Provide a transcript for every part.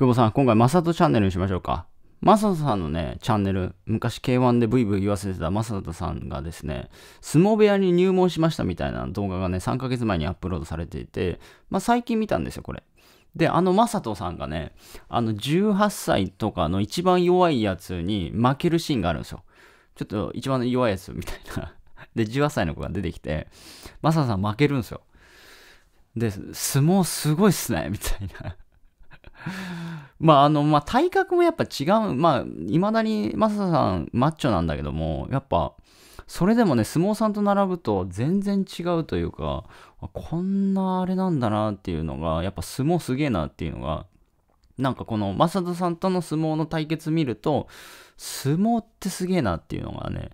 久保さん、今回、マサトチャンネルにしましょうか。マサトさんのね、チャンネル、昔 K1 でブイブイ言わせてたマサトさんがですね、相撲部屋に入門しましたみたいな動画がね、3ヶ月前にアップロードされていて、まあ最近見たんですよ、これ。で、あの、マサトさんがね、あの、18歳とかの一番弱いやつに負けるシーンがあるんですよ。ちょっと一番弱いやつみたいな。で、18歳の子が出てきて、マサさん負けるんですよ。で、相撲すごいっすね、みたいな。まああの、まあ体格もやっぱ違う、まあ、未だにマサさんマッチョなんだけども、やっぱ、それでもね、相撲さんと並ぶと全然違うというか、こんなあれなんだなっていうのが、やっぱ相撲すげえなっていうのが、なんかこのマサトさんとの相撲の対決見ると、相撲ってすげえなっていうのがね、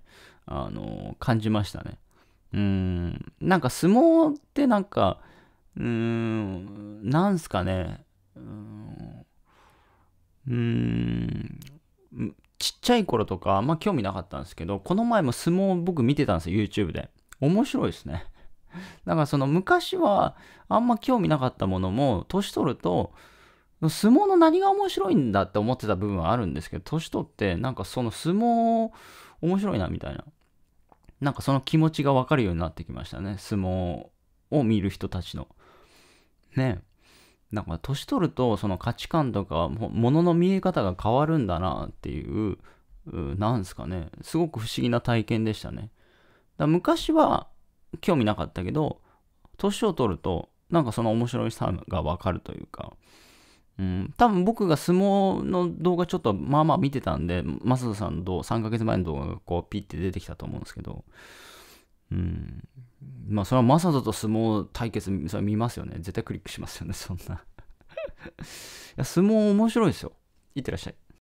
あの、感じましたね。うん、なんか相撲ってなんか、うーん、なんすかね、うーん、ちっちゃい頃とか、あんま興味なかったんですけど、この前も相撲僕見てたんですよ、YouTube で。面白いですね。だからその昔はあんま興味なかったものも、年取ると、相撲の何が面白いんだって思ってた部分はあるんですけど、年取ってなんかその相撲面白いなみたいな。なんかその気持ちがわかるようになってきましたね。相撲を見る人たちの。ねなんか年取るとその価値観とかものの見え方が変わるんだなっていうなんですかねすごく不思議な体験でしたねだ昔は興味なかったけど年を取るとなんかその面白いさがわかるというか、うん、多分僕が相撲の動画ちょっとまあまあ見てたんで、増田さんの3ヶ月前の動画がこうピッて出てきたと思うんですけど、うん。まあ、それはマサトと相撲対決、それ見ますよね。絶対クリックしますよね、そんないや、相撲面白いですよ。いってらっしゃい。